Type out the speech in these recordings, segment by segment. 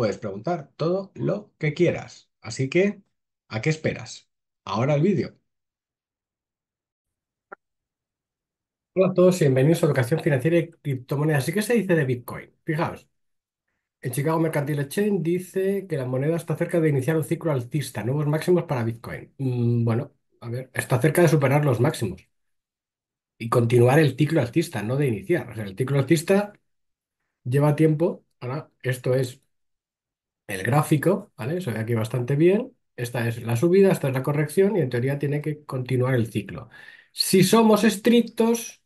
puedes preguntar todo lo que quieras. Así que, ¿a qué esperas? Ahora el vídeo. Hola a todos y bienvenidos a Educación Financiera y Criptomonedas. ¿Y qué se dice de Bitcoin? Fijaos, el Chicago Mercantile Exchange dice que la moneda está cerca de iniciar un ciclo alcista, nuevos máximos para Bitcoin. Mm, bueno, a ver, está cerca de superar los máximos y continuar el ciclo alcista, no de iniciar. el ciclo alcista lleva tiempo, ahora esto es el gráfico, ¿vale? Se ve aquí bastante bien. Esta es la subida, esta es la corrección y en teoría tiene que continuar el ciclo. Si somos estrictos,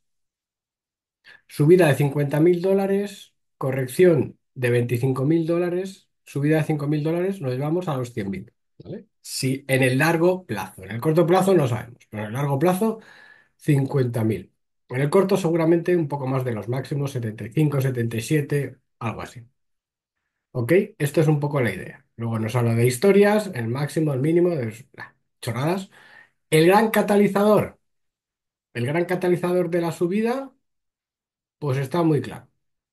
subida de 50.000 dólares, corrección de 25.000 dólares, subida de 5.000 dólares, nos llevamos a los 100.000. ¿vale? Si en el largo plazo, en el corto plazo no sabemos, pero en el largo plazo 50.000. En el corto seguramente un poco más de los máximos, 75, 77, algo así. ¿Ok? Esto es un poco la idea. Luego nos habla de historias, el máximo, el mínimo, de chorradas. El gran catalizador. El gran catalizador de la subida, pues está muy claro.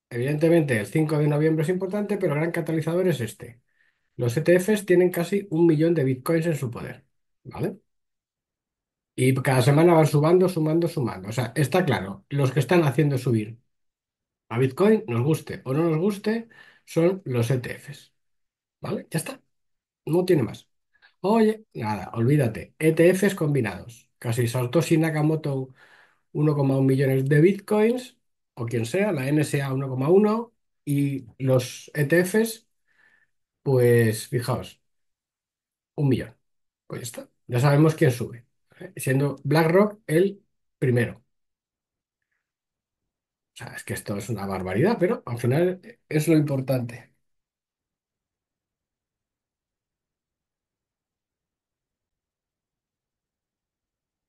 Evidentemente, el 5 de noviembre es importante, pero el gran catalizador es este. Los ETFs tienen casi un millón de bitcoins en su poder, ¿vale? Y cada semana van subando, sumando, sumando. O sea, está claro, los que están haciendo subir a Bitcoin, nos guste o no nos guste, son los ETFs. ¿Vale? Ya está. No tiene más. Oye, nada, olvídate. ETFs combinados. Casi sin Nakamoto 1,1 millones de bitcoins, o quien sea, la NSA 1,1, y los ETFs, pues fijaos, un millón. Pues ya está. Ya sabemos quién sube, ¿eh? siendo BlackRock el primero. O sea, es que esto es una barbaridad, pero al final es lo importante.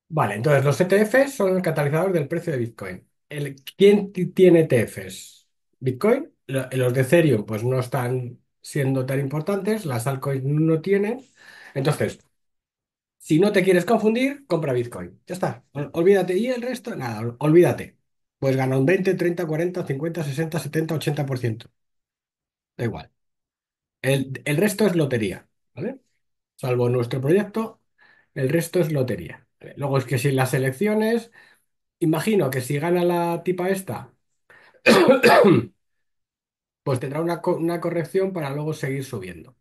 Vale, entonces los ETFs son el catalizador del precio de Bitcoin. El, ¿quién tiene ETFs? Bitcoin. Los de Ethereum pues no están siendo tan importantes, las altcoins no tienen. Entonces, si no te quieres confundir, compra Bitcoin. Ya está. Olvídate. Y el resto, nada, olvídate pues gana un 20, 30, 40, 50, 60, 70, 80%. Da igual. El, resto es lotería, ¿vale? Salvo nuestro proyecto, el resto es lotería. Luego es que si las elecciones, imagino que si gana la tipa esta, pues tendrá una, una corrección para luego seguir subiendo.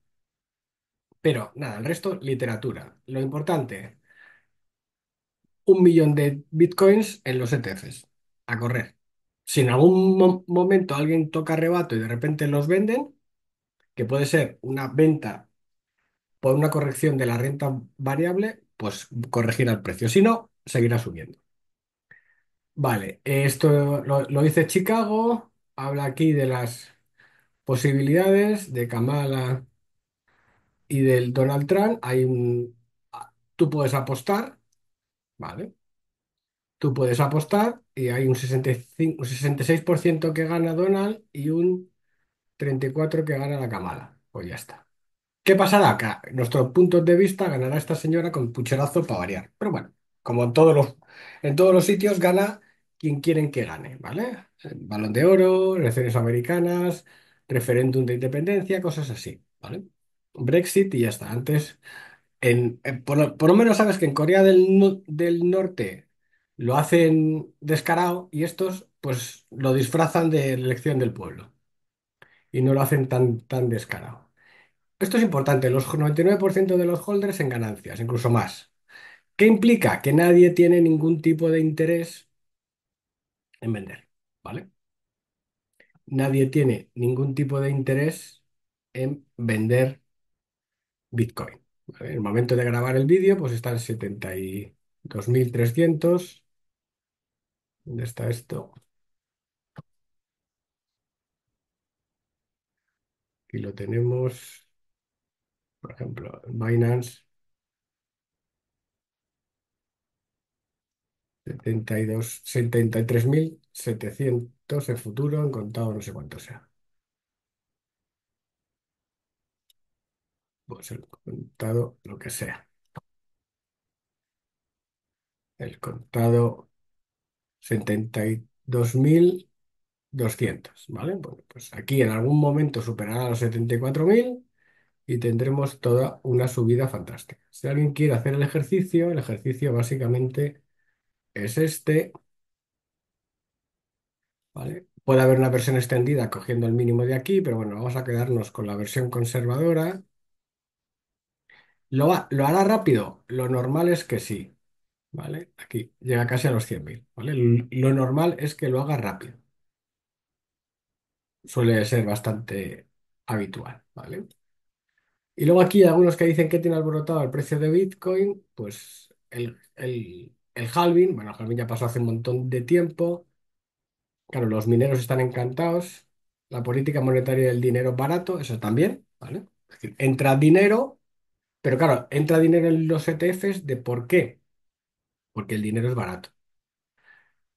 Pero nada, el resto, literatura. Lo importante, un millón de bitcoins en los ETFs correr. Si en algún momento alguien toca rebato y de repente los venden, que puede ser una venta por una corrección de la renta variable, pues corregirá el precio. Si no, seguirá subiendo. Vale, esto lo, dice Chicago, habla aquí de las posibilidades de Kamala y del Donald Trump. Hay un, tú puedes apostar, ¿vale? Tú puedes apostar y hay un 65, 66% que gana Donald y un 34% que gana la Kamala. Pues ya está. ¿Qué pasará? acá? nuestros puntos de vista ganará esta señora con pucherazo para variar. Pero bueno, como en todos los, en todos los sitios gana quien quieren que gane, ¿vale? Eh, balón de oro, elecciones americanas, referéndum de independencia, cosas así, ¿vale? Brexit y ya está. Antes, en, eh, por, lo menos sabes que en Corea del Norte lo hacen descarado y estos pues lo disfrazan de elección del pueblo y no lo hacen tan, tan descarado. Esto es importante, los 99% de los holders en ganancias, incluso más. ¿Qué implica? Que nadie tiene ningún tipo de interés en vender, ¿vale? Nadie tiene ningún tipo de interés en vender Bitcoin. En el momento de grabar el vídeo, pues están 72.300. ¿Dónde está esto? y lo tenemos. Por ejemplo, Binance. 73.700 en futuro, en contado no sé cuánto sea. Pues el contado, lo que sea. El contado 72.200, ¿vale? pues aquí en algún momento superará los 74.000 y tendremos toda una subida fantástica. Si alguien quiere hacer el ejercicio, el ejercicio básicamente es este, ¿vale? Puede haber una versión extendida cogiendo el mínimo de aquí, pero bueno, vamos a quedarnos con la versión conservadora. ¿Lo, lo hará rápido? Lo normal es que sí. ¿vale? Aquí llega casi a los 100.000, ¿vale? Lo normal es que lo haga rápido. Suele ser bastante habitual, ¿vale? Y luego aquí algunos que dicen que tiene alborotado el precio de Bitcoin, pues el, el, halving, bueno, el halving ya pasó hace un montón de tiempo. Claro, los mineros están encantados. La política monetaria del dinero barato, eso también, ¿vale? entra dinero, pero claro, entra dinero en los ETFs de por qué porque el dinero es barato.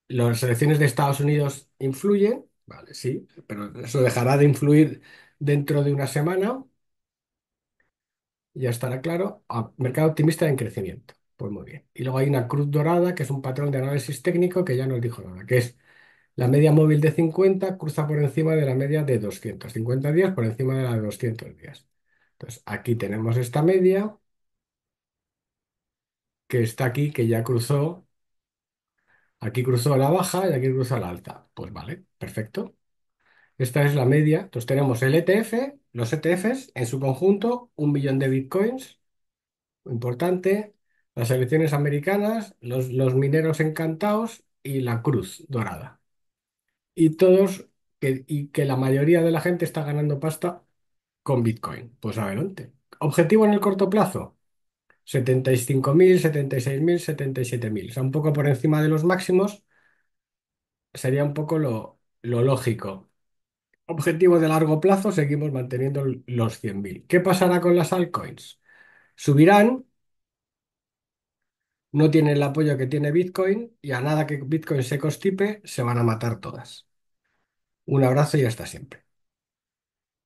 ¿Las elecciones de Estados Unidos influyen? Vale, sí, pero eso dejará de influir dentro de una semana, ya estará claro. mercado optimista en crecimiento. Pues muy bien. Y luego hay una cruz dorada, que es un patrón de análisis técnico que ya nos dijo nada, que es la media móvil de 50 cruza por encima de la media de 250 días, por encima de la de 200 días. Entonces, aquí tenemos esta media que está aquí, que ya cruzó, aquí cruzó a la baja y aquí cruzó a la alta. Pues vale, perfecto. Esta es la media. Entonces tenemos el ETF, los ETFs en su conjunto, un millón de bitcoins, importante, las elecciones americanas, los, mineros encantados y la cruz dorada. Y todos, y que la mayoría de la gente está ganando pasta con Bitcoin. Pues adelante. Objetivo en el corto plazo, 75.000, 76.000, 77.000. O sea, un poco por encima de los máximos sería un poco lo, lógico. Objetivo de largo plazo, seguimos manteniendo los 100.000. ¿Qué pasará con las altcoins? Subirán, no tienen el apoyo que tiene Bitcoin y a nada que Bitcoin se constipe, se van a matar todas. Un abrazo y hasta siempre.